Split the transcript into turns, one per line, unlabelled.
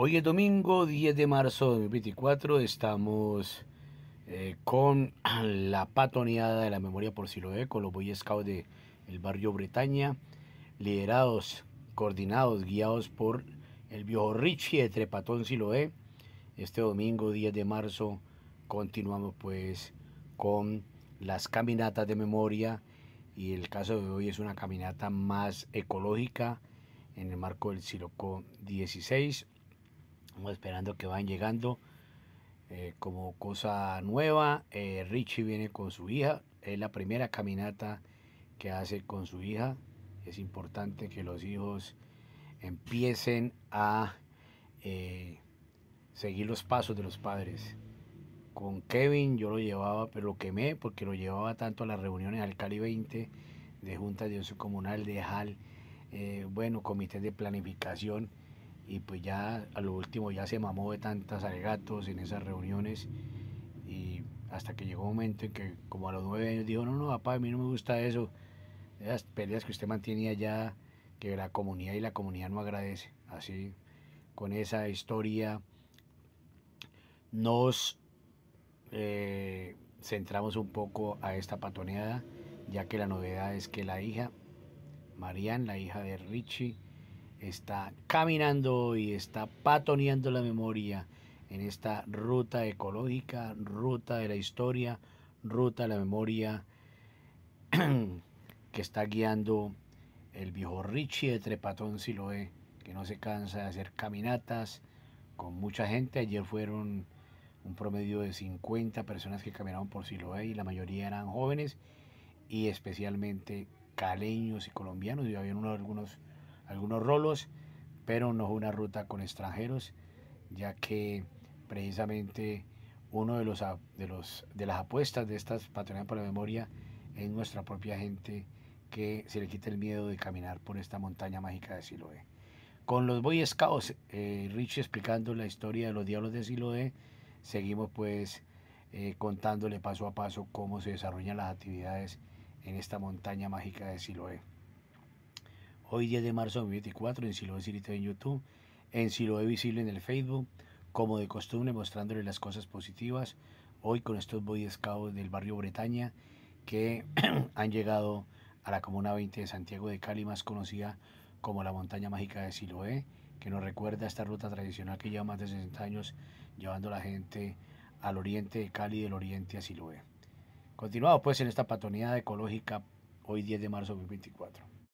Hoy es domingo 10 de marzo de 2024, estamos eh, con la patoneada de la memoria por Siloé, con los Boy Scouts del barrio Bretaña, liderados, coordinados, guiados por el viejo Richie de Trepatón Siloé. Este domingo 10 de marzo continuamos pues con las caminatas de memoria y el caso de hoy es una caminata más ecológica en el marco del Siloco 16 Estamos esperando que van llegando eh, como cosa nueva. Eh, Richie viene con su hija. Es la primera caminata que hace con su hija. Es importante que los hijos empiecen a eh, seguir los pasos de los padres. Con Kevin yo lo llevaba, pero lo quemé porque lo llevaba tanto a las reuniones al Cali 20 de Junta de Comunal, de JAL, bueno, comité de planificación y pues ya a lo último ya se mamó de tantas alegatos en esas reuniones y hasta que llegó un momento en que como a los nueve años dijo, no, no, papá, a mí no me gusta eso, esas peleas que usted mantiene allá, que la comunidad y la comunidad no agradece, así, con esa historia nos eh, centramos un poco a esta patoneada, ya que la novedad es que la hija, Marian, la hija de Richie, está caminando y está patoneando la memoria en esta ruta ecológica, ruta de la historia, ruta de la memoria que está guiando el viejo Richie de Trepatón Siloé, que no se cansa de hacer caminatas con mucha gente. Ayer fueron un promedio de 50 personas que caminaron por Siloé y la mayoría eran jóvenes y especialmente caleños y colombianos. había algunos algunos rolos, pero no una ruta con extranjeros, ya que precisamente uno de los de los de las apuestas de estas patronas por la memoria es nuestra propia gente que se le quite el miedo de caminar por esta montaña mágica de Siloé. Con los Boy Scouts, eh, Richie explicando la historia de los diablos de Siloé, seguimos pues eh, contándole paso a paso cómo se desarrollan las actividades en esta montaña mágica de Siloé. Hoy 10 de marzo de 2024 en Siloé visible en YouTube, en Siloé Visible en el Facebook, como de costumbre mostrándole las cosas positivas. Hoy con estos Boy Scouts del barrio Bretaña que han llegado a la Comuna 20 de Santiago de Cali, más conocida como la Montaña Mágica de Siloé, que nos recuerda esta ruta tradicional que lleva más de 60 años llevando a la gente al oriente de Cali, del oriente a Siloé. Continuado pues en esta patonía ecológica hoy 10 de marzo de 2024.